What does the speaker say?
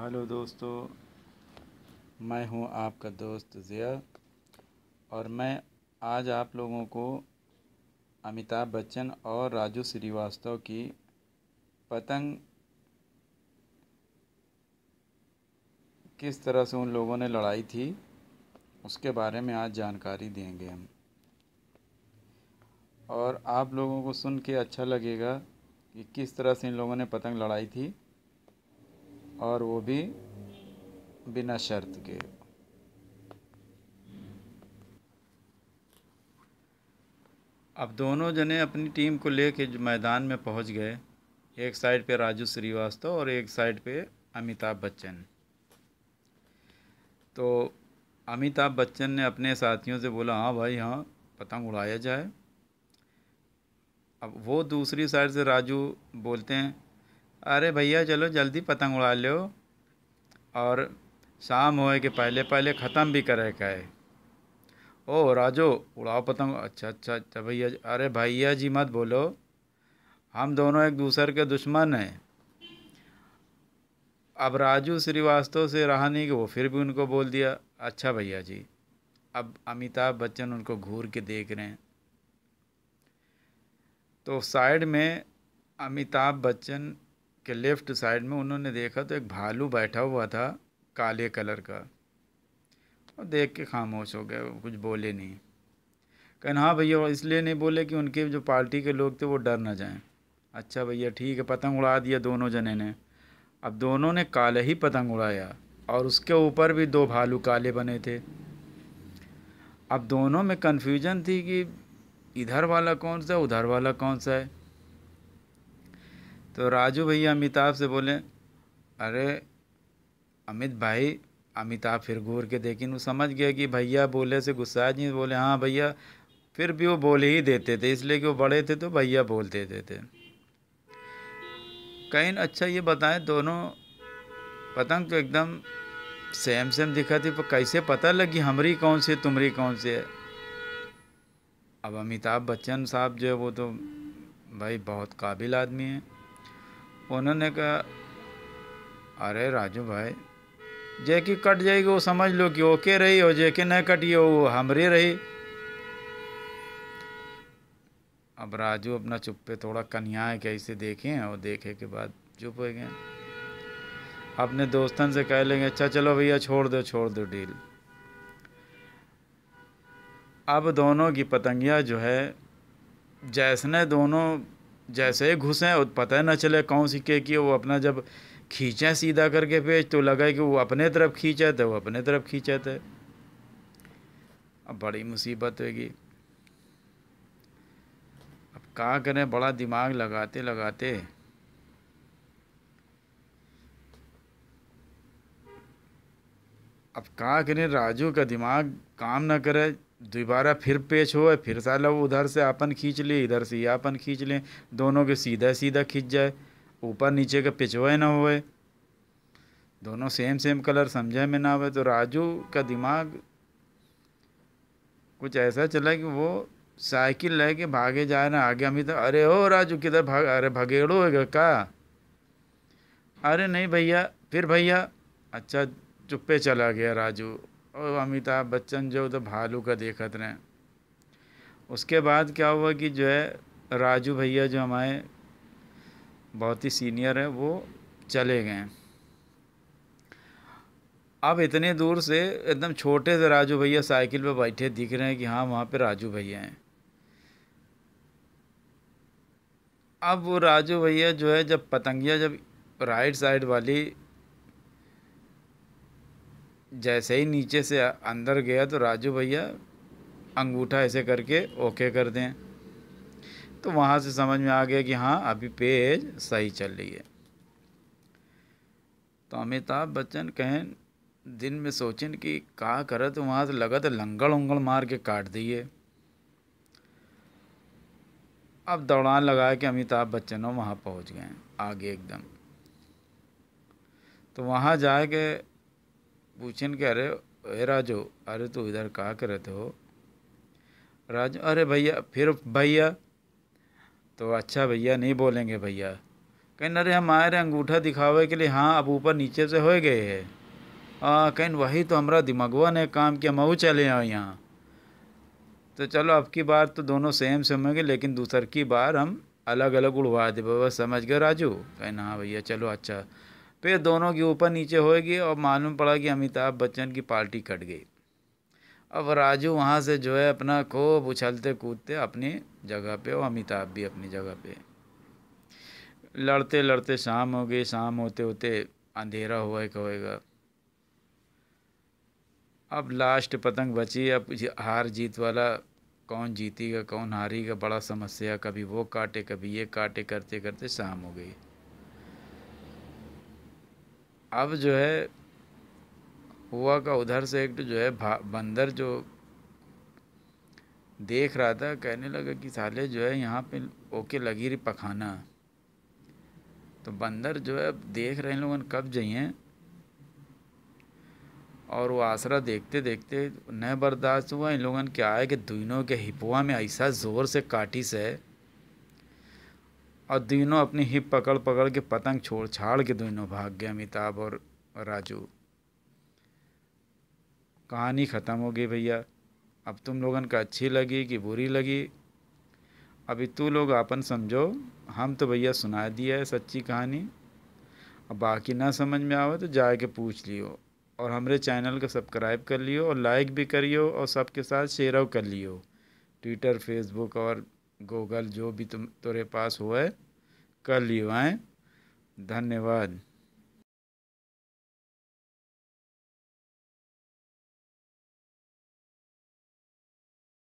hello दोस्तों मैं हूं आपका दोस्त ज़िया और मैं आज आप लोगों को अमिताभ बच्चन और राजू श्रीवास्तव की पतंग किस तरह से उन लोगों ने लड़ाई थी उसके बारे में आज जानकारी देंगे हम और आप लोगों को सुन के अच्छा लगेगा कि किस तरह से इन लोगों ने पतंग लड़ाई थी और वो भी बिना शर्त के अब दोनों जने अपनी टीम को लेके मैदान में पहुंच गए एक साइड पे राजू श्रीवास्तव और एक साइड पे अमिताभ बच्चन तो अमिताभ बच्चन ने अपने साथियों से बोला हाँ भाई हाँ पतंग उड़ाया जाए अब वो दूसरी साइड से राजू बोलते हैं अरे भैया चलो जल्दी पतंग उड़ा लो और शाम होए के पहले पहले ख़त्म भी करे कहे ओ राजो उड़ाओ पतंग अच्छा अच्छा अच्छा भैया अरे भैया जी मत बोलो हम दोनों एक दूसरे के दुश्मन हैं अब राजू श्रीवास्तव से रहा नहीं कि वो फिर भी उनको बोल दिया अच्छा भैया जी अब अमिताभ बच्चन उनको घूर के देख रहे हैं तो साइड में अमिताभ बच्चन के लेफ़्ट साइड में उन्होंने देखा तो एक भालू बैठा हुआ था काले कलर का और देख के खामोश हो गए कुछ बोले नहीं कहना हाँ भैया इसलिए नहीं बोले कि उनके जो पार्टी के लोग थे वो डर ना जाएं अच्छा भैया ठीक है पतंग उड़ा दिया दोनों जने ने अब दोनों ने काले ही पतंग उड़ाया और उसके ऊपर भी दो भालू काले बने थे अब दोनों में कन्फ्यूजन थी कि इधर वाला कौन सा उधर वाला कौन सा है तो राजू भैया अमिताभ से बोले अरे अमित भाई अमिताभ फिर घूर के देखें वो समझ गया कि भैया बोले से गुस्सा नहीं बोले हाँ भैया फिर भी वो बोल ही देते थे इसलिए कि वो बड़े थे तो भैया बोल देते थे कहीं अच्छा ये बताएं दोनों पतंग तो एकदम सेम सेम दिखा थी पर कैसे पता लगी हमारी कौन सी तुमरी कौन सी है अब अमिताभ बच्चन साहब जो है वो तो भाई बहुत काबिल आदमी हैं उन्होंने कहा अरे राजू भाई जे की कट जाएगी वो समझ लो कि ओके रही हो जे की नहीं कटी हो वो हमरी रही अब राजू अपना चुप्पे थोड़ा कन्या है कैसे हैं और देखे के बाद चुप हो गए अपने दोस्तन से कह लेंगे अच्छा चलो भैया छोड़ दो छोड़ दो डील अब दोनों की पतंगियाँ जो है जैसने दोनों जैसे घुसें और पता ना चले कौन सिक्के की वो अपना जब खींचें सीधा करके पेज तो लगा कि वो अपने तरफ खींचे थे वो अपने तरफ खींचा थे अब बड़ी मुसीबत होगी अब कहा करें बड़ा दिमाग लगाते लगाते अब कहा करें राजू का दिमाग काम ना करे दोबारा फिर पेच हो फिर साला वो उधर से आपन खींच ले इधर से आपन खींच लें दोनों के सीधा सीधा खींच जाए ऊपर नीचे का पिछवाए ना होए दोनों सेम सेम कलर समझे में ना आवे तो राजू का दिमाग कुछ ऐसा चला कि वो साइकिल लेके भागे जाए ना आगे अमित अरे हो राजू किधर भाग अरे भगेड़ो है का अरे नहीं भैया फिर भैया अच्छा चुप्पे चला गया राजू और अमिताभ बच्चन जो तो भालू का देखत रहे उसके बाद क्या हुआ कि जो है राजू भैया जो हमारे बहुत ही सीनियर है वो चले गए अब इतने दूर से एकदम छोटे से राजू भैया साइकिल पे बैठे दिख रहे हैं कि हाँ वहाँ पे राजू भैया हैं अब वो राजू भैया जो है जब पतंगिया जब राइट साइड वाली जैसे ही नीचे से अंदर गया तो राजू भैया अंगूठा ऐसे करके ओके कर दें तो वहाँ से समझ में आ गया कि हाँ अभी पेज सही चल रही है तो अमिताभ बच्चन कहें दिन में सोचें कि का करे तो वहाँ से लगा तो लंगड़ उंगड़ मार के काट दिए अब दौड़ान लगा के अमिताभ बच्चन वहाँ पहुँच गए आगे एकदम तो वहाँ जाके के पूछन के अरे हे राजू अरे तू इधर कहा के रहते हो राजू अरे भैया फिर भैया तो अच्छा भैया नहीं बोलेंगे भैया कहीं अरे हम आए रहे अंगूठा दिखावे के लिए हाँ अब ऊपर नीचे से हो गए है हाँ कहीं वही तो हमारा दिमागवा ने काम किया मऊ चले आओ यहाँ तो चलो अब की बार तो दोनों सेम से होंगे लेकिन दूसर की बार हम अलग अलग उड़वा देवे बस समझ गए राजू कहीं हाँ भैया चलो अच्छा फिर तो दोनों के ऊपर नीचे होएगी और मालूम पड़ा कि अमिताभ बच्चन की पार्टी कट गई अब राजू वहाँ से जो है अपना खूब उछलते कूदते अपनी जगह पे और अमिताभ भी अपनी जगह पे लड़ते लड़ते शाम हो गई शाम होते होते अंधेरा हुआ होएगा अब लास्ट पतंग बची अब हार जीत वाला कौन जीतेगा कौन हारेगा बड़ा समस्या कभी वो काटे कभी ये काटे करते करते शाम हो गई अब जो है हुआ का उधर से एक तो जो है बंदर जो देख रहा था कहने लगा कि साले जो है यहाँ पे ओके लगी रही पखाना तो बंदर जो है अब देख रहे हैं लोग कब जाइए और वो आसरा देखते देखते न बर्दाश्त हुआ इन लोगों क्या है कि दुनों के हिपुआ में ऐसा ज़ोर से काटी से और दोनों अपनी हिप पकड़ पकड़ के पतंग छोड़ छाड़ के दोनों भाग गए अमिताभ और राजू कहानी ख़त्म हो गई भैया अब तुम लोगों का अच्छी लगी कि बुरी लगी अभी तू लोग अपन समझो हम तो भैया सुना दिया है सच्ची कहानी अब बाकी ना समझ में आवे तो जा के पूछ लियो और हमारे चैनल को सब्सक्राइब कर लियो और लाइक भी करियो और सबके साथ शेयर कर लियो ट्विटर फेसबुक और गूगल जो भी तुम तुरे पास है कर लियो आए धन्यवाद